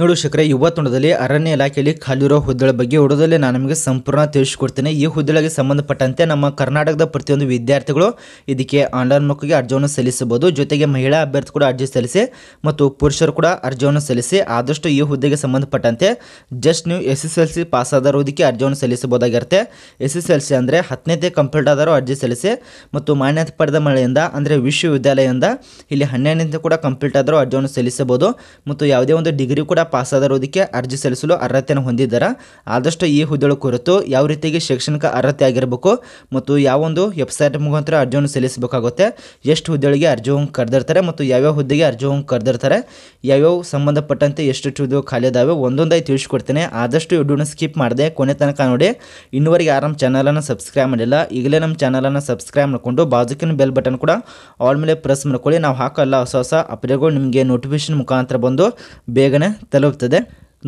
ನೋಡು ಶಕ್ರೆ ಇವತ್ತೊಂಡದಲ್ಲಿ ಅರಣ್ಯ ಇಲಾಖೆಯಲ್ಲಿ ಖಾಲಿರೋ ಹುದ್ದೆಗಳ ಬಗ್ಗೆ ಹುಡುಗದಲ್ಲಿ ನಾನು ನಿಮಗೆ ಸಂಪೂರ್ಣ ತಿಳಿಸಿಕೊಡ್ತೇನೆ ಈ ಹುದ್ದೆಗಳಿಗೆ ಸಂಬಂಧಪಟ್ಟಂತೆ ನಮ್ಮ ಕರ್ನಾಟಕದ ಪ್ರತಿಯೊಂದು ವಿದ್ಯಾರ್ಥಿಗಳು ಇದಕ್ಕೆ ಆನ್ಲೈನ್ ಮುಖಕ್ಕೆ ಅರ್ಜಿಯನ್ನು ಸಲ್ಲಿಸಬಹುದು ಜೊತೆಗೆ ಮಹಿಳಾ ಅಭ್ಯರ್ಥಿ ಕೂಡ ಅರ್ಜಿ ಸಲ್ಲಿಸಿ ಮತ್ತು ಪುರುಷರು ಕೂಡ ಅರ್ಜಿಯನ್ನು ಸಲ್ಲಿಸಿ ಆದಷ್ಟು ಈ ಹುದ್ದೆಗೆ ಸಂಬಂಧಪಟ್ಟಂತೆ ಜಸ್ಟ್ ನೀವು S S L C pass ಆದರೂ ಇದಕ್ಕೆ ಅರ್ಜಿಯನ್ನು ಸಲ್ಲಿಸಬಹುದಾಗಿರುತ್ತೆ ಎಸ್ ಎಸ್ ಎಲ್ ಸಿ ಅಂದರೆ ಹತ್ತನೇದೇ ಕಂಪ್ಲೀಟ್ ಆದರೂ ಅರ್ಜಿ ಸಲ್ಲಿಸಿ ಮತ್ತು ಮಾನ್ಯತೆ ಪಡೆದ ಮಳೆಯಿಂದ ಅಂದರೆ ವಿಶ್ವವಿದ್ಯಾಲಯದಿಂದ ಇಲ್ಲಿ ಹನ್ನೆರಡನೇ ಕೂಡ ಕಂಪ್ಲೀಟ್ ಆದರೂ ಅರ್ಜಿಯನ್ನು ಸಲ್ಲಿಸಬಹುದು ಮತ್ತು ಯಾವುದೇ ಒಂದು ಡಿಗ್ರಿ ಕೂಡ ಪಾಸಾದರೋದಕ್ಕೆ ಅರ್ಜಿ ಸಲ್ಲಿಸಲು ಅರ್ಹತೆಯನ್ನು ಹೊಂದಿದ್ದಾರೆ ಆದಷ್ಟು ಈ ಹುದ್ದೆಗಳ ಕುರಿತು ಯಾವ ರೀತಿಗೆ ಶೈಕ್ಷಣಿಕ ಅರ್ಹತೆ ಆಗಿರಬೇಕು ಮತ್ತು ಯಾವೊಂದು ವೆಬ್ಸೈಟ್ ಮುಖಾಂತರ ಅರ್ಜಿಯನ್ನು ಸಲ್ಲಿಸಬೇಕಾಗುತ್ತೆ ಎಷ್ಟು ಹುದ್ದೆಗಳಿಗೆ ಅರ್ಜಿ ಹೋಗಿ ಕರೆದಿರ್ತಾರೆ ಮತ್ತು ಯಾವ್ಯಾವ ಹುದ್ದೆಗೆ ಅರ್ಜಿ ಹೋಗಿ ಕರೆದಿರ್ತಾರೆ ಯಾವ್ಯಾವ ಸಂಬಂಧಪಟ್ಟಂತೆ ಎಷ್ಟು ಹುದ್ದೆ ಖಾಲಿ ಇದಾವೆ ಒಂದೊಂದಾಗಿ ತಿಳಿಸ್ಕೊಡ್ತೇನೆ ಆದಷ್ಟು ವಿಡಿಯೋನ ಸ್ಕಿಪ್ ಮಾಡಿದೆ ಕೊನೆ ತನಕ ನೋಡಿ ಇನ್ನುವರೆಗೆ ಯಾರು ನಮ್ಮ ಚಾನಲನ್ನು ಸಬ್ಸ್ಕ್ರೈಬ್ ಮಾಡಿಲ್ಲ ಈಗಲೇ ನಮ್ಮ ಚಾನಲನ್ನು ಸಬ್ಸ್ಕ್ರೈಬ್ ಮಾಡಿಕೊಂಡು ಬಾಜುಕಿನ ಬೆಲ್ ಬಟನ್ ಕೂಡ ಆಲ್ ಮೇಲೆ ಪ್ರೆಸ್ ಮಾಡ್ಕೊಳ್ಳಿ ನಾವು ಹಾಕಲ್ಲ ಹೊಸ ಹೊಸ ಅಪ್ಡೇಟ್ಗಳು ನಿಮಗೆ ನೋಟಿಫಿಕೇಶನ್ ಮುಖಾಂತರ ಬಂದು ಬೇಗನೆ ತಲುಪುತ್ತದೆ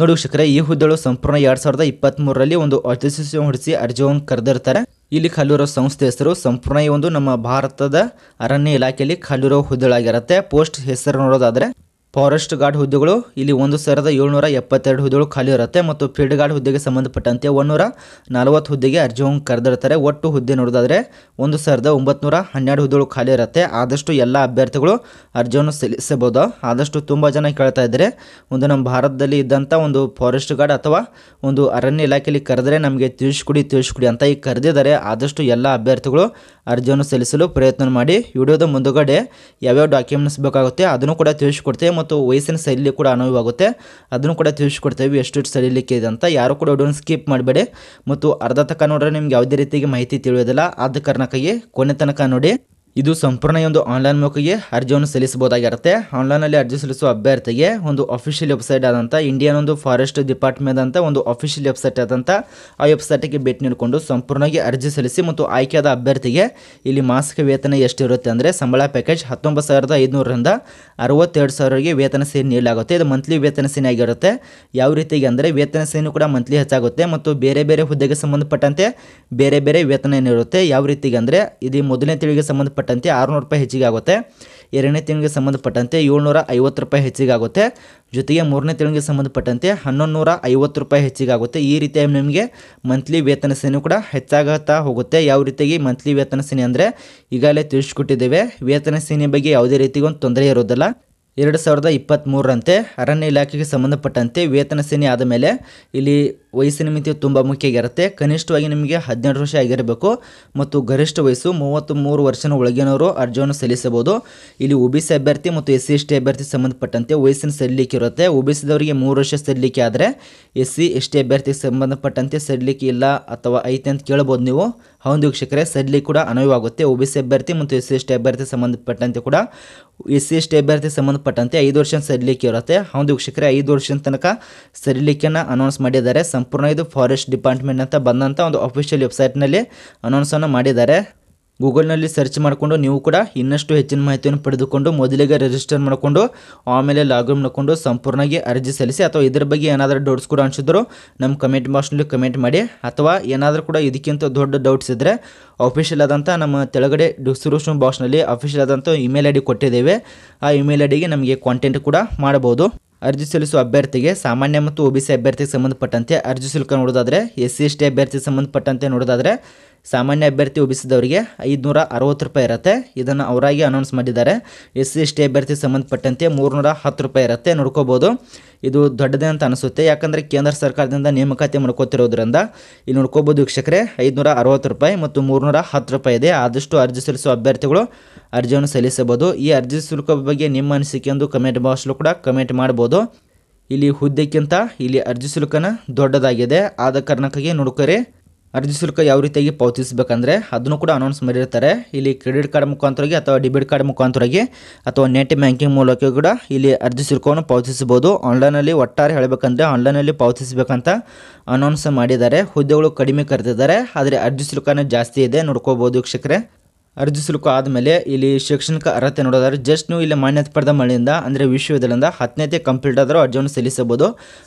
ನೋಡಿ ವೀಕ್ಷಕರೇ ಈ ಹುದ್ದೆಗಳು ಸಂಪೂರ್ಣ ಎರಡ್ ಸಾವಿರದ ಇಪ್ಪತ್ತ್ ಮೂರರಲ್ಲಿ ಒಂದು ಅಧಿಸೂಚನೆ ಹೊಡಿಸಿ ಅರ್ಜಿಯನ್ನು ಕರೆದಿರ್ತಾರೆ ಇಲ್ಲಿ ಖಾಲಿರೋ ಸಂಸ್ಥೆ ಹೆಸರು ಸಂಪೂರ್ಣ ಈ ಒಂದು ನಮ್ಮ ಭಾರತದ ಅರಣ್ಯ ಇಲಾಖೆಯಲ್ಲಿ ಖಾಲಿರೋ ಹುದ್ದೆಗಳಾಗಿರುತ್ತೆ ಪೋಸ್ಟ್ ಹೆಸರು ನೋಡೋದಾದ್ರೆ ಫಾರೆಸ್ಟ್ ಗಾರ್ಡ್ ಹುದ್ದೆಗಳು ಇಲ್ಲಿ ಒಂದು ಸಾವಿರದ ಏಳ್ನೂರ ಎಪ್ಪತ್ತೆರಡು ಹುದ್ದೆಗಳು ಖಾಲಿ ಇರುತ್ತೆ ಮತ್ತು ಫೀಲ್ಡ್ ಗಾರ್ಡ್ ಹುದ್ದೆಗೆ ಸಂಬಂಧಪಟ್ಟಂತೆ ಒನ್ನೂರ ನಲವತ್ತು ಹುದ್ದೆಗೆ ಅರ್ಜಿಯನ್ನು ಕರೆದಿರ್ತಾರೆ ಒಟ್ಟು ಹುದ್ದೆ ನೋಡೋದಾದರೆ ಒಂದು ಸಾವಿರದ ಒಂಬತ್ತು ಹನ್ನೆರಡು ಹುದ್ದೆಗಳು ಖಾಲಿ ಇರುತ್ತೆ ಆದಷ್ಟು ಎಲ್ಲ ಅಭ್ಯರ್ಥಿಗಳು ಅರ್ಜಿಯನ್ನು ಸಲ್ಲಿಸಬಹುದು ಆದಷ್ಟು ತುಂಬ ಜನ ಕೇಳ್ತಾ ಇದ್ದಾರೆ ಒಂದು ನಮ್ಮ ಭಾರತದಲ್ಲಿ ಇದ್ದಂಥ ಒಂದು ಫಾರೆಸ್ಟ್ ಗಾರ್ಡ್ ಅಥವಾ ಒಂದು ಅರಣ್ಯ ಇಲಾಖೆಯಲ್ಲಿ ಕರೆದರೆ ನಮಗೆ ತಿಳಿಸ್ಕೊಡಿ ತಿಳಿಸ್ಕೊಡಿ ಅಂತ ಈಗ ಕರೆದಿದ್ದಾರೆ ಆದಷ್ಟು ಎಲ್ಲ ಅಭ್ಯರ್ಥಿಗಳು ಅರ್ಜಿಯನ್ನು ಸಲ್ಲಿಸಲು ಪ್ರಯತ್ನ ಮಾಡಿ ವಿಡಿಯೋದ ಮುಂದುಗಡೆ ಯಾವ್ಯಾವ ಡಾಕ್ಯುಮೆಂಟ್ಸ್ ಬೇಕಾಗುತ್ತೆ ಅದನ್ನು ಕೂಡ ತಿಳಿಸ್ಕೊಡ್ತೇವೆ ಮತ್ತು ಮತ್ತು ವಯಸ್ಸಿನ ಶೈಲಿ ಕೂಡ ಅನುವಾಗುತ್ತೆ ಅದನ್ನು ಕೂಡ ತಿಳಿಸ್ಕೊಡ್ತೇವೆ ಎಷ್ಟು ಸಡಿಲಿಕ್ಕೆ ಇದೆ ಅಂತ ಯಾರು ಕೂಡ ವಿಡಿಯೋನ ಸ್ಕಿಪ್ ಮಾಡಬೇಡಿ ಮತ್ತು ಅರ್ಧ ತನಕ ನೋಡ್ರೆ ನಿಮ್ಗೆ ಯಾವುದೇ ರೀತಿಗೆ ಮಾಹಿತಿ ತಿಳಿಯೋದಿಲ್ಲ ಆದ ಕಾರಣಕ್ಕಾಗಿ ಕೊನೆ ತನಕ ನೋಡಿ ಇದು ಸಂಪೂರ್ಣ ಒಂದು ಆನ್ಲೈನ್ ಮೂಲಕ ಅರ್ಜಿಯನ್ನು ಸಲ್ಲಿಸಬಹುದಾಗಿರುತ್ತೆ ಅಲ್ಲಿ ಅರ್ಜಿ ಸಲ್ಲಿಸುವ ಅಭ್ಯರ್ಥಿಗೆ ಒಂದು ಅಫಿಷಿಯಲ್ ವೆಬ್ಸೈಟ್ ಆದಂಥ ಇಂಡಿಯನ್ ಒಂದು ಫಾರೆಸ್ಟ್ ಡಿಪಾರ್ಟ್ಮೆಂಟ್ ಅಂತ ಒಂದು ಅಫಿಷಿಯಲ್ ವೆಬ್ಸೈಟ್ ಆದಂಥ ಆ ಗೆ ಭೇಟಿ ನೀಡಿಕೊಂಡು ಸಂಪೂರ್ಣವಾಗಿ ಅರ್ಜಿ ಸಲ್ಲಿಸಿ ಮತ್ತು ಆಯ್ಕೆಯಾದ ಅಭ್ಯರ್ಥಿಗೆ ಇಲ್ಲಿ ಮಾಸಿಕ ವೇತನ ಎಷ್ಟಿರುತ್ತೆ ಅಂದ್ರೆ ಸಂಬಳ ಪ್ಯಾಕೇಜ್ ಹತ್ತೊಂಬತ್ತು ಸಾವಿರದ ಐದುನೂರರಿಂದ ಅರವತ್ತೆರಡು ಸಾವಿರವರೆಗೆ ವೇತನ ಸೇರಿ ನೀಡಲಾಗುತ್ತೆ ಇದು ಮಂತ್ಲಿ ವೇತನ ಸೇನೆ ಆಗಿರುತ್ತೆ ಯಾವ ರೀತಿಗೆ ಅಂದರೆ ವೇತನ ಸೇನೆ ಕೂಡ ಮಂತ್ಲಿ ಹೆಚ್ಚಾಗುತ್ತೆ ಮತ್ತು ಬೇರೆ ಬೇರೆ ಹುದ್ದೆಗೆ ಸಂಬಂಧಪಟ್ಟಂತೆ ಬೇರೆ ಬೇರೆ ವೇತನ ಏನಿರುತ್ತೆ ಯಾವ ರೀತಿಗೆ ಅಂದರೆ ಇದು ಮೊದಲನೇ ತಿಳಿಗೆ ಸಂಬಂಧಪಟ್ಟ ಸಂಬಂಧಪಟ್ಟಂತೆ ಆರುನೂರು ರೂಪಾಯಿ ಹೆಚ್ಚಿಗೆ ಆಗುತ್ತೆ ಎರಡನೇ ತಿಂಗಳಿಗೆ ಸಂಬಂಧಪಟ್ಟಂತೆ ಏಳ್ನೂರ ಐವತ್ತು ರೂಪಾಯಿ ಹೆಚ್ಚಿಗೆ ಆಗುತ್ತೆ ಜೊತೆಗೆ ಮೂರನೇ ತಿಂಗಳಿಗೆ ಸಂಬಂಧಪಟ್ಟಂತೆ ಹನ್ನೊಂದು ನೂರ ಐವತ್ತು ರೂಪಾಯಿ ಹೆಚ್ಚಿಗೆ ಆಗುತ್ತೆ ಈ ರೀತಿಯಾಗಿ ನಿಮಗೆ ಮಂತ್ಲಿ ವೇತನ ಸೇನೆ ಕೂಡ ಹೆಚ್ಚಾಗುತ್ತಾ ಹೋಗುತ್ತೆ ಯಾವ ರೀತಿಯಾಗಿ ಮಂತ್ಲಿ ವೇತನ ಸೇನೆ ಅಂದರೆ ಈಗಾಗಲೇ ತಿಳಿಸ್ಕೊಟ್ಟಿದ್ದೇವೆ ವೇತನ ಸೇನೆ ಬಗ್ಗೆ ಯಾವುದೇ ರೀತಿಗೊಂದು ತೊಂದರೆ ಇರೋದಿಲ್ಲ ಎರಡು ಸಾವಿರದ ಇಪ್ಪತ್ತ್ಮೂರರಂತೆ ಅರಣ್ಯ ಇಲಾಖೆಗೆ ಸಂಬಂಧಪಟ್ಟಂತೆ ವೇತನ ಸೇನೆ ಆದ ಮೇಲೆ ಇಲ್ಲಿ ವಯಸ್ಸಿನ ಮಿತಿ ತುಂಬ ಮುಖ್ಯ ಆಗಿರುತ್ತೆ ಕನಿಷ್ಠವಾಗಿ ನಿಮಗೆ ಹದಿನೆಂಟು ವರ್ಷ ಆಗಿರಬೇಕು ಮತ್ತು ಗರಿಷ್ಠ ವಯಸ್ಸು ಮೂವತ್ತು ಮೂರು ವರ್ಷನ ಒಳಗಿನವರು ಅರ್ಜಿಯನ್ನು ಸಲ್ಲಿಸಬಹುದು ಇಲ್ಲಿ ಒ ಬಿ ಸಿ ಅಭ್ಯರ್ಥಿ ಮತ್ತು ಎಸ್ ಸಿ ಎಸ್ ಟಿ ಅಭ್ಯರ್ಥಿ ಸಂಬಂಧಪಟ್ಟಂತೆ ವಯಸ್ಸಿನ ಸಲ್ಲಿಕೆ ಇರುತ್ತೆ ಒ ಬಿ ಸಿದವರಿಗೆ ಮೂರು ವರ್ಷ ಸಲ್ಲಿಕೆ ಆದರೆ ಎಸ್ ಸಿ ಎಸ್ ಟಿ ಅಭ್ಯರ್ಥಿಗೆ ಸಂಬಂಧಪಟ್ಟಂತೆ ಸಲ್ಲಿಕೆ ಇಲ್ಲ ಅಥವಾ ಐತೆ ಅಂತ ಕೇಳ್ಬೋದು ನೀವು ಹೌದು ವೀಕ್ಷಕರೇ ಸಡಿಲಿಕ್ಕೆ ಕೂಡ ಅನುವಾಗುತ್ತೆ ಒ ಬಿ ಸಿ ಅಭ್ಯರ್ಥಿ ಮತ್ತು ಎಸ್ ಸಿ ಎಸ್ ಟಿ ಅಭ್ಯರ್ಥಿ ಸಂಬಂಧಪಟ್ಟಂತೆ ಕೂಡ ಎಸ್ ಸಿ ಎಸ್ ಟಿ ಅಭ್ಯರ್ಥಿ ಸಂಬಂಧ ಸಂಬಂಧಪಟ್ಟಂತೆ ಐದು ವರ್ಷ ಸರಿಲಿಕ್ಕೆ ಇರುತ್ತೆ ಹೌದು ವೀಕ್ಷಕರೇ ಐದು ವರ್ಷದ ತನಕ ಸರಿಲಿಕ್ಕೆನ ಅನೌನ್ಸ್ ಮಾಡಿದ್ದಾರೆ ಸಂಪೂರ್ಣ ಇದು ಫಾರೆಸ್ಟ್ ಡಿಪಾರ್ಟ್ಮೆಂಟ್ ಅಂತ ಬಂದಂಥ ಒಂದು ಅಫಿಷಿಯಲ್ ವೆಬ್ಸೈಟ್ನಲ್ಲಿ ಅನೌನ್ಸನ್ನು ಮಾಡಿದ್ದಾರೆ ಗೂಗಲ್ನಲ್ಲಿ ಸರ್ಚ್ ಮಾಡಿಕೊಂಡು ನೀವು ಕೂಡ ಇನ್ನಷ್ಟು ಹೆಚ್ಚಿನ ಮಾಹಿತಿಯನ್ನು ಪಡೆದುಕೊಂಡು ಮೊದಲಿಗೆ ರಿಜಿಸ್ಟರ್ ಮಾಡಿಕೊಂಡು ಆಮೇಲೆ ಲಾಗಿನ್ ಮಾಡಿಕೊಂಡು ಸಂಪೂರ್ಣವಾಗಿ ಅರ್ಜಿ ಸಲ್ಲಿಸಿ ಅಥವಾ ಇದರ ಬಗ್ಗೆ ಏನಾದರೂ ಡೌಟ್ಸ್ ಕೂಡ ಅನಿಸಿದ್ರು ನಮ್ಮ ಕಮೆಂಟ್ ಬಾಕ್ಸ್ನಲ್ಲಿ ಕಮೆಂಟ್ ಮಾಡಿ ಅಥವಾ ಏನಾದರೂ ಕೂಡ ಇದಕ್ಕಿಂತ ದೊಡ್ಡ ಡೌಟ್ಸ್ ಇದ್ದರೆ ಅಫಿಷಿಯಲ್ ಆದಂಥ ನಮ್ಮ ತೆಳಗಡೆ ಡಿಸ್ಕ್ರಿಪ್ಷನ್ ಬಾಕ್ಸ್ನಲ್ಲಿ ಅಫಿಷಿಯಲ್ ಆದಂಥ ಇಮೇಲ್ ಐ ಡಿ ಕೊಟ್ಟಿದ್ದೇವೆ ಆ ಇಮೇಲ್ ಐ ಡಿಗೆ ನಮಗೆ ಕಾಂಟೆಂಟ್ ಕೂಡ ಮಾಡಬಹುದು ಅರ್ಜಿ ಸಲ್ಲಿಸುವ ಅಭ್ಯರ್ಥಿಗೆ ಸಾಮಾನ್ಯ ಮತ್ತು ಸಿ ಅಭ್ಯರ್ಥಿಗೆ ಸಂಬಂಧಪಟ್ಟಂತೆ ಅರ್ಜಿ ಶುಲ್ಕ ನೋಡೋದಾದರೆ ಎಸ್ ಸಿ ಎಸ್ ಟಿ ಅಭ್ಯರ್ಥಿಗೆ ಸಂಬಂಧಪಟ್ಟಂತೆ ನೋಡೋದಾದರೆ ಸಾಮಾನ್ಯ ಅಭ್ಯರ್ಥಿ ಒಬ್ಬಿಸಿದವರಿಗೆ ಐದುನೂರ ಅರವತ್ತು ರೂಪಾಯಿ ಇರುತ್ತೆ ಇದನ್ನು ಅವರಾಗಿ ಅನೌನ್ಸ್ ಮಾಡಿದ್ದಾರೆ ಎಸ್ ಸಿ ಎಸ್ ಟಿ ಅಭ್ಯರ್ಥಿಗೆ ಸಂಬಂಧಪಟ್ಟಂತೆ ಮೂರುನೂರ ಹತ್ತು ರೂಪಾಯಿ ಇರುತ್ತೆ ನೋಡ್ಕೋಬೋದು ಇದು ದೊಡ್ಡದೇ ಅಂತ ಅನಿಸುತ್ತೆ ಯಾಕಂದರೆ ಕೇಂದ್ರ ಸರ್ಕಾರದಿಂದ ನೇಮಕಾತಿ ಮಾಡ್ಕೋತಿರೋದ್ರಿಂದ ಇಲ್ಲಿ ನೋಡ್ಕೋಬೋದು ವೀಕ್ಷಕರೇ ಐದುನೂರ ಅರವತ್ತು ರೂಪಾಯಿ ಮತ್ತು ಮೂರುನೂರ ಹತ್ತು ರೂಪಾಯಿ ಇದೆ ಆದಷ್ಟು ಅರ್ಜಿ ಸಲ್ಲಿಸುವ ಅಭ್ಯರ್ಥಿಗಳು ಅರ್ಜಿಯನ್ನು ಸಲ್ಲಿಸಬಹುದು ಈ ಅರ್ಜಿ ಶುಲ್ಕ ಬಗ್ಗೆ ನಿಮ್ಮ ಅನಿಸಿಕೆ ಎಂದು ಕಮೆಂಟ್ ಬಾಕ್ಸ್ಲೂ ಕೂಡ ಕಮೆಂಟ್ ಮಾಡ್ಬೋದು ಇಲ್ಲಿ ಹುದ್ದೆಕ್ಕಿಂತ ಇಲ್ಲಿ ಅರ್ಜಿ ಶುಲ್ಕನ ದೊಡ್ಡದಾಗಿದೆ ಆದ ಕಾರಣಕ್ಕಾಗಿ ನೋಡ್ಕೊರಿ ಅರ್ಜಿ ಶುಲ್ಕ ಯಾವ ರೀತಿಯಾಗಿ ಪಾವತಿಸಬೇಕಂದ್ರೆ ಅದನ್ನು ಕೂಡ ಅನೌನ್ಸ್ ಮಾಡಿರ್ತಾರೆ ಇಲ್ಲಿ ಕ್ರೆಡಿಟ್ ಕಾರ್ಡ್ ಮುಖಾಂತರವಾಗಿ ಅಥವಾ ಡೆಬಿಟ್ ಕಾರ್ಡ್ ಮುಖಾಂತರವಾಗಿ ಅಥವಾ ನೆಟ್ ಬ್ಯಾಂಕಿಂಗ್ ಮೂಲಕ ಕೂಡ ಇಲ್ಲಿ ಅರ್ಜಿ ಶುಲ್ಕವನ್ನು ಪಾವತಿಸಬಹುದು ಆನ್ಲೈನಲ್ಲಿ ಒಟ್ಟಾರೆ ಹೇಳಬೇಕಂದ್ರೆ ಆನ್ಲೈನಲ್ಲಿ ಪಾವತಿಸಬೇಕಂತ ಅನೌನ್ಸ್ ಮಾಡಿದ್ದಾರೆ ಹುದ್ದೆಗಳು ಕಡಿಮೆ ಕರೆದಿದ್ದಾರೆ ಆದರೆ ಅರ್ಜಿ ಶುಲ್ಕನೇ ಜಾಸ್ತಿ ಇದೆ ನೋಡ್ಕೋಬಹುದು ವೀಕ್ಷಕರೇ ಅರ್ಜಿ ಶುಲ್ಕ ಆದಮೇಲೆ ಇಲ್ಲಿ ಶೈಕ್ಷಣಿಕ ಅರ್ಹತೆ ನೋಡೋದಾದ್ರೆ ಜಸ್ಟ್ ನೀವು ಇಲ್ಲಿ ಮಾನ್ಯತೆ ಪಡೆದ ಮಳೆಯಿಂದ ಅಂದರೆ ವಿಶ್ವವಿದ್ಯಾಲಯದಿಂದ ಹತ್ತನೇತೆ ಕಂಪ್ಲೀಟ್ ಆದರೂ ಅರ್ಜಿಯನ್ನು ಸಲ್ಲಿಸಬಹುದು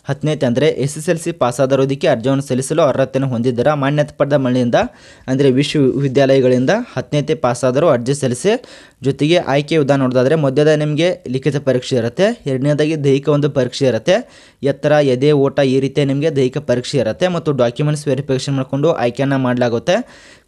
ಹತ್ತನೇತೆ ಅಂದರೆ S S L C pass ಆದರೋದಕ್ಕೆ ಅರ್ಜಿಯನ್ನು ಸಲ್ಲಿಸಲು ಅರ್ಹತೆಯನ್ನು ಹೊಂದಿದ್ದಾರೆ ಮಾನ್ಯತೆ ಪಡೆದ ಮಳೆಯಿಂದ ಅಂದರೆ ವಿಶ್ವವಿದ್ಯಾಲಯಗಳಿಂದ ಹತ್ತನೇತೆ ಪಾಸ್ ಆದರೂ ಅರ್ಜಿ ಸಲ್ಲಿಸಿ ಜೊತೆಗೆ ಆಯ್ಕೆ ವಿಧಾನ ನೋಡೋದಾದರೆ ಮೊದಲೇ ನಿಮಗೆ ಲಿಖಿತ ಪರೀಕ್ಷೆ ಇರುತ್ತೆ ಎರಡನೇದಾಗಿ ದೈಹಿಕ ಒಂದು ಪರೀಕ್ಷೆ ಇರುತ್ತೆ ಎತ್ತರ ಎದೆ ಓಟ ಈ ರೀತಿಯ ನಿಮಗೆ ದೈಹಿಕ ಪರೀಕ್ಷೆ ಇರುತ್ತೆ ಮತ್ತು ಡಾಕ್ಯುಮೆಂಟ್ಸ್ ವೆರಿಫಿಕೇಷನ್ ಮಾಡಿಕೊಂಡು ಆಯ್ಕೆಯನ್ನು ಮಾಡಲಾಗುತ್ತೆ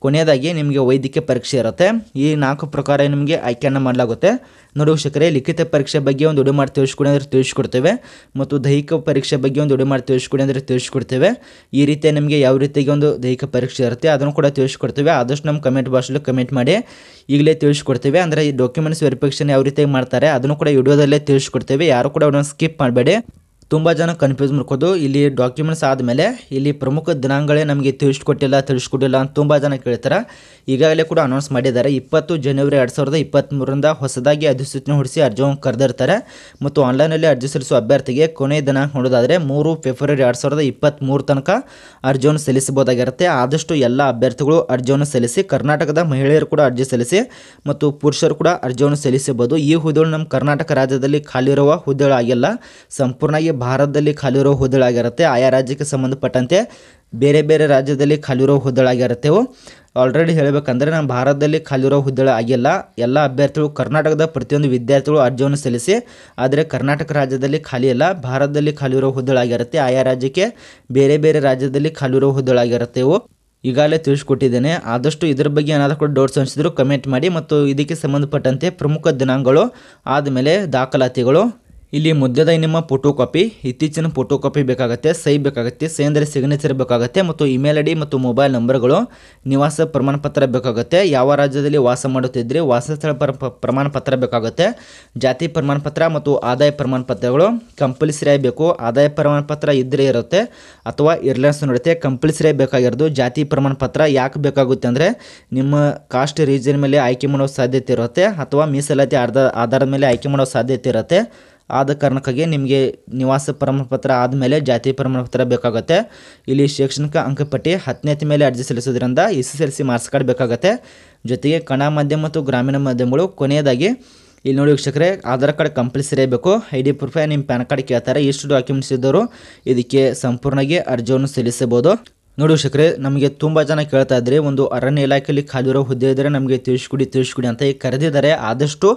ಕೊನೆಯದಾಗಿ ನಿಮಗೆ ವೈದ್ಯಕೀಯ ಪರೀಕ್ಷೆ ಇರುತ್ತೆ ಈ ನಾಲ್ಕು ಪ್ರಕಾರ ನಿಮಗೆ ಆಯ್ಕೆಯನ್ನು ಮಾಡಲಾಗುತ್ತೆ ನೋಡಿ ವೀಕ್ಷಕರೇ ಲಿಖಿತ ಪರೀಕ್ಷೆ ಬಗ್ಗೆ ಒಂದು ವಿಡಿಯೋ ಮಾಡಿ ತಿಳಿಸ್ಕೊಡಿ ಅಂದರೆ ತಿಳಿಸ್ಕೊಡ್ತೇವೆ ಮತ್ತು ದೈಹಿಕ ಪರೀಕ್ಷೆ ಬಗ್ಗೆ ಒಂದು ವಿಡಿಯೋ ಮಾಡಿ ತಿಳಿಸ್ಕೊಡಿ ಅಂದರೆ ತಿಳಿಸ್ಕೊಡ್ತೇವೆ ಈ ರೀತಿ ನಿಮಗೆ ಯಾವ ರೀತಿಗೆ ಒಂದು ದೈಹಿಕ ಪರೀಕ್ಷೆ ಇರುತ್ತೆ ಅದನ್ನು ಕೂಡ ತಿಳಿಸ್ಕೊಡ್ತೇವೆ ಆದಷ್ಟು ನಮ್ಮ ಕಮೆಂಟ್ ಬಾಕ್ಸಲ್ಲಿ ಕಮೆಂಟ್ ಮಾಡಿ ಈಗಲೇ ತಿಳಿಸ್ಕೊಡ್ತೇವೆ ಅಂದರೆ ಈ ಡಾಕ್ಯುಮೆಂಟ್ಸ್ ವೆರಿಫಿಕೇಷನ್ ಯಾವ ರೀತಿ ಮಾಡ್ತಾರೆ ಅದನ್ನು ಕೂಡ ವಿಡಿಯೋದಲ್ಲೇ ತಿಳಿಸ್ಕೊಡ್ತೇವೆ ಯಾರು ಕೂಡ ಸ್ಕಿಪ್ ಮಾಡಬೇಡಿ ತುಂಬ ಜನ ಕನ್ಫ್ಯೂಸ್ ಮಾಡ್ಕೋದು ಇಲ್ಲಿ ಡಾಕ್ಯುಮೆಂಟ್ಸ್ ಆದಮೇಲೆ ಇಲ್ಲಿ ಪ್ರಮುಖ ದಿನಾಂಕಗಳೇ ನಮಗೆ ತಿಳಿಸ್ಕೊಟ್ಟಿಲ್ಲ ತಿಳಿಸ್ಕೊಟ್ಟಿಲ್ಲ ಅಂತ ತುಂಬ ಜನ ಕೇಳ್ತಾರೆ ಈಗಾಗಲೇ ಕೂಡ ಅನೌನ್ಸ್ ಮಾಡಿದ್ದಾರೆ ಇಪ್ಪತ್ತು ಜನವರಿ ಎರಡು ಸಾವಿರದ ಇಪ್ಪತ್ತ್ಮೂರರಿಂದ ಹೊಸದಾಗಿ ಅಧಿಸೂಚನೆ ಹೊಡಿಸಿ ಅರ್ಜಿಯನ್ನು ಕರೆದಿರ್ತಾರೆ ಮತ್ತು ಆನ್ಲೈನಲ್ಲಿ ಅರ್ಜಿ ಸಲ್ಲಿಸುವ ಅಭ್ಯರ್ಥಿಗೆ ಕೊನೆ ದಿನಾಂಕ ನೋಡೋದಾದರೆ ಮೂರು ಫೆಬ್ರವರಿ ಎರಡು ಸಾವಿರದ ಇಪ್ಪತ್ತ್ಮೂರು ತನಕ ಅರ್ಜಿಯನ್ನು ಸಲ್ಲಿಸಬಹುದಾಗಿರುತ್ತೆ ಆದಷ್ಟು ಎಲ್ಲ ಅಭ್ಯರ್ಥಿಗಳು ಅರ್ಜಿಯನ್ನು ಸಲ್ಲಿಸಿ ಕರ್ನಾಟಕದ ಮಹಿಳೆಯರು ಕೂಡ ಅರ್ಜಿ ಸಲ್ಲಿಸಿ ಮತ್ತು ಪುರುಷರು ಕೂಡ ಅರ್ಜಿಯನ್ನು ಸಲ್ಲಿಸಬಹುದು ಈ ಹುದ್ದೆಗಳು ನಮ್ಮ ಕರ್ನಾಟಕ ರಾಜ್ಯದಲ್ಲಿ ಖಾಲಿ ಖಾಲಿರುವ ಹುದ್ದೆಗಳಾಗಿಲ್ಲ ಸಂಪೂರ್ಣವಾಗಿ ಭಾರತದಲ್ಲಿ ಖಾಲಿರೋ ಹುದ್ದೆಗಳಾಗಿರುತ್ತೆ ಆಯಾ ರಾಜ್ಯಕ್ಕೆ ಸಂಬಂಧಪಟ್ಟಂತೆ ಬೇರೆ ಬೇರೆ ರಾಜ್ಯದಲ್ಲಿ ಖಾಲಿರೋ ಹುದ್ದೆಗಳಾಗಿರುತ್ತೇವೆ ಆಲ್ರೆಡಿ ಹೇಳಬೇಕಂದ್ರೆ ನಮ್ಮ ಭಾರತದಲ್ಲಿ ಖಾಲಿರೋ ಹುದ್ದೆಗಳು ಆಗಿಲ್ಲ ಎಲ್ಲ ಅಭ್ಯರ್ಥಿಗಳು ಕರ್ನಾಟಕದ ಪ್ರತಿಯೊಂದು ವಿದ್ಯಾರ್ಥಿಗಳು ಅರ್ಜಿಯನ್ನು ಸಲ್ಲಿಸಿ ಆದರೆ ಕರ್ನಾಟಕ ರಾಜ್ಯದಲ್ಲಿ ಖಾಲಿ ಇಲ್ಲ ಭಾರತದಲ್ಲಿ ಖಾಲಿರೋ ಹುದ್ದೆಗಳಾಗಿರುತ್ತೆ ಆಯಾ ರಾಜ್ಯಕ್ಕೆ ಬೇರೆ ಬೇರೆ ರಾಜ್ಯದಲ್ಲಿ ಖಾಲಿರೋ ಹುದ್ದೆಗಳಾಗಿರುತ್ತೇವೆ ಈಗಾಗಲೇ ತಿಳಿಸ್ಕೊಟ್ಟಿದ್ದೇನೆ ಆದಷ್ಟು ಇದರ ಬಗ್ಗೆ ಏನಾದರೂ ಕೂಡ ಡೌಟ್ಸ್ ಅನಿಸಿದ್ರು ಕಮೆಂಟ್ ಮಾಡಿ ಮತ್ತು ಇದಕ್ಕೆ ಸಂಬಂಧಪಟ್ಟಂತೆ ಪ್ರಮುಖ ದಿನಾಂಕಗಳು ಆದಮೇಲೆ ದಾಖಲಾತಿಗಳು ಇಲ್ಲಿ ಮುದ್ದೆದ ನಿಮ್ಮ ಫೋಟೋ ಕಾಪಿ ಇತ್ತೀಚಿನ ಫೋಟೋ ಕಾಪಿ ಬೇಕಾಗುತ್ತೆ ಸಹಿ ಬೇಕಾಗುತ್ತೆ ಸೈ ಅಂದರೆ ಸಿಗ್ನೇಚರ್ ಬೇಕಾಗುತ್ತೆ ಮತ್ತು ಇಮೇಲ್ ಐ ಡಿ ಮತ್ತು ಮೊಬೈಲ್ ನಂಬರ್ಗಳು ನಿವಾಸ ಪ್ರಮಾಣಪತ್ರ ಬೇಕಾಗುತ್ತೆ ಯಾವ ರಾಜ್ಯದಲ್ಲಿ ವಾಸ ಮಾಡುತ್ತಿದ್ದರೆ ವಾಸಸ್ಥಳ ಪ್ರಮಾಣಪತ್ರ ಬೇಕಾಗುತ್ತೆ ಜಾತಿ ಪ್ರಮಾಣಪತ್ರ ಮತ್ತು ಆದಾಯ ಪ್ರಮಾಣಪತ್ರಗಳು ಪತ್ರಗಳು ಕಂಪಲ್ಸರಿ ಆಗಬೇಕು ಆದಾಯ ಪ್ರಮಾಣಪತ್ರ ಇದ್ದರೆ ಇರುತ್ತೆ ಅಥವಾ ಇರ್ಲೆನ್ಸ್ ನೋಡುತ್ತೆ ಕಂಪಲ್ಸರಿ ಬೇಕಾಗಿರೋದು ಜಾತಿ ಪ್ರಮಾಣಪತ್ರ ಯಾಕೆ ಬೇಕಾಗುತ್ತೆ ಅಂದರೆ ನಿಮ್ಮ ಕಾಸ್ಟ್ ರೀಜನ್ ಮೇಲೆ ಆಯ್ಕೆ ಮಾಡೋ ಸಾಧ್ಯತೆ ಇರುತ್ತೆ ಅಥವಾ ಮೀಸಲಾತಿ ಆಧಾರದ ಮೇಲೆ ಆಯ್ಕೆ ಮಾಡೋ ಸಾಧ್ಯತೆ ಇರುತ್ತೆ ಆದ ಕಾರಣಕ್ಕಾಗಿ ನಿಮಗೆ ನಿವಾಸ ಪ್ರಮಾಣಪತ್ರ ಆದಮೇಲೆ ಜಾತಿ ಪ್ರಮಾಣಪತ್ರ ಬೇಕಾಗುತ್ತೆ ಇಲ್ಲಿ ಶೈಕ್ಷಣಿಕ ಅಂಕಪಟ್ಟಿ ಹತ್ತನೇತಿ ಮೇಲೆ ಅರ್ಜಿ ಸಲ್ಲಿಸೋದ್ರಿಂದ S S L C marks card ಬೇಕಾಗುತ್ತೆ ಜೊತೆಗೆ ಕಣ ಮಾಧ್ಯಮ ಮತ್ತು ಗ್ರಾಮೀಣ ಮಾಧ್ಯಮಗಳು ಕೊನೆಯದಾಗಿ ಇಲ್ಲಿ ನೋಡಿ ವೀಕ್ಷಕರೇ ಆಧಾರ್ ಕಾರ್ಡ್ ಕಂಪಲ್ಸರಿ ಬೇಕು ಐ ಡಿ ಪ್ರೂಫ್ ನಿಮ್ಮ ಪ್ಯಾನ್ ಕಾರ್ಡ್ ಕೇಳ್ತಾರೆ ಎಷ್ಟು ಡಾಕ್ಯುಮೆಂಟ್ಸ್ ಇದ್ದರು ಇದಕ್ಕೆ ಸಂಪೂರ್ಣವಾಗಿ ಅರ್ಜಿಯನ್ನು ಸಲ್ಲಿಸಬಹುದು ನೋಡಿ ವೀಕ್ಷಕರೇ ನಮಗೆ ತುಂಬ ಜನ ಕೇಳ್ತಾ ಇದ್ರಿ ಒಂದು ಅರಣ್ಯ ಇಲಾಖೆಯಲ್ಲಿ ಖಾಲಿರೋ ಹುದ್ದೆ ಇದ್ದರೆ ನಮಗೆ ತಿಳಿಸ್ಕೊಡಿ ತಿಳಿಸ್ಕೊಡಿ ಅಂತ ಈಗ ಕರೆದಿದ್ದಾರೆ ಆದಷ್ಟು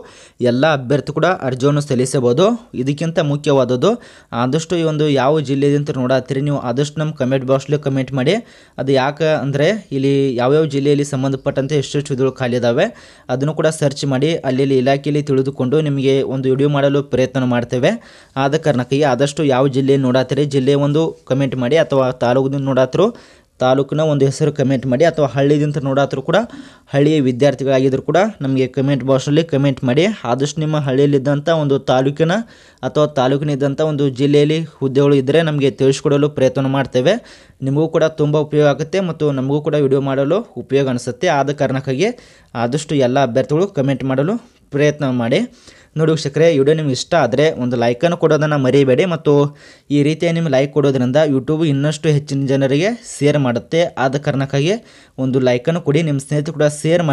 ಎಲ್ಲ ಅಭ್ಯರ್ಥಿ ಕೂಡ ಅರ್ಜಿಯನ್ನು ಸಲ್ಲಿಸಬಹುದು ಇದಕ್ಕಿಂತ ಮುಖ್ಯವಾದದ್ದು ಆದಷ್ಟು ಈ ಒಂದು ಯಾವ ಜಿಲ್ಲೆಯಿಂದ ಅಂತ ನೀವು ಆದಷ್ಟು ನಮ್ಮ ಕಮೆಂಟ್ ಬಾಕ್ಸ್ಲಿ ಕಮೆಂಟ್ ಮಾಡಿ ಅದು ಯಾಕೆ ಅಂದರೆ ಇಲ್ಲಿ ಯಾವ್ಯಾವ ಜಿಲ್ಲೆಯಲ್ಲಿ ಸಂಬಂಧಪಟ್ಟಂತೆ ಎಷ್ಟೆಷ್ಟು ಹುದ್ದೆಗಳು ಖಾಲಿ ಇದ್ದಾವೆ ಅದನ್ನು ಕೂಡ ಸರ್ಚ್ ಮಾಡಿ ಅಲ್ಲಿ ಇಲಾಖೆಯಲ್ಲಿ ತಿಳಿದುಕೊಂಡು ನಿಮಗೆ ಒಂದು ವಿಡಿಯೋ ಮಾಡಲು ಪ್ರಯತ್ನ ಮಾಡ್ತೇವೆ ಆದ ಕಾರಣಕ್ಕಾಗಿ ಆದಷ್ಟು ಯಾವ ಜಿಲ್ಲೆ ನೋಡಾತ್ರಿ ಜಿಲ್ಲೆ ಒಂದು ಕಮೆಂಟ್ ಮಾಡಿ ಅಥವಾ ತಾಲೂಕು ನೋಡಾತ್ರೋ ತಾಲೂಕಿನ ಒಂದು ಹೆಸರು ಕಮೆಂಟ್ ಮಾಡಿ ಅಥವಾ ಹಳ್ಳಿದಿಂತ ನೋಡಾದರೂ ಕೂಡ ಹಳ್ಳಿಯ ವಿದ್ಯಾರ್ಥಿಗಳಾಗಿದ್ದರೂ ಕೂಡ ನಮಗೆ ಕಮೆಂಟ್ ಬಾಕ್ಸ್ನಲ್ಲಿ ಕಮೆಂಟ್ ಮಾಡಿ ಆದಷ್ಟು ನಿಮ್ಮ ಹಳ್ಳಿಯಲ್ಲಿದ್ದಂಥ ಒಂದು ತಾಲೂಕಿನ ಅಥವಾ ತಾಲೂಕಿನಿದ್ದಂಥ ಒಂದು ಜಿಲ್ಲೆಯಲ್ಲಿ ಹುದ್ದೆಗಳು ಇದ್ದರೆ ನಮಗೆ ತಿಳಿಸ್ಕೊಡಲು ಪ್ರಯತ್ನ ಮಾಡ್ತೇವೆ ನಿಮಗೂ ಕೂಡ ತುಂಬ ಉಪಯೋಗ ಆಗುತ್ತೆ ಮತ್ತು ನಮಗೂ ಕೂಡ ವಿಡಿಯೋ ಮಾಡಲು ಉಪಯೋಗ ಅನಿಸುತ್ತೆ ಆದ ಕಾರಣಕ್ಕಾಗಿ ಆದಷ್ಟು ಎಲ್ಲ ಅಭ್ಯರ್ಥಿಗಳು ಕಮೆಂಟ್ ಮಾಡಲು ಪ್ರಯತ್ನ ಮಾಡಿ ನೋಡಿ ವೀಕ್ಷಕರೇ ವಿಡಿಯೋ ನಿಮ್ಗೆ ಇಷ್ಟ ಆದರೆ ಒಂದು ಲೈಕನ್ನು ಕೊಡೋದನ್ನು ಮರಿಬೇಡಿ ಮತ್ತು ಈ ರೀತಿಯ ನಿಮ್ಗೆ ಲೈಕ್ ಕೊಡೋದ್ರಿಂದ ಯೂಟ್ಯೂಬ್ ಇನ್ನಷ್ಟು ಹೆಚ್ಚಿನ ಜನರಿಗೆ ಶೇರ್ ಮಾಡುತ್ತೆ ಆದ ಕಾರಣಕ್ಕಾಗಿ ಒಂದು ಲೈಕನ್ನು ಕೊಡಿ ನಿಮ್ಮ ಸ್ನೇಹಿತರು ಕೂಡ ಶೇರ್ ಮಾಡಿ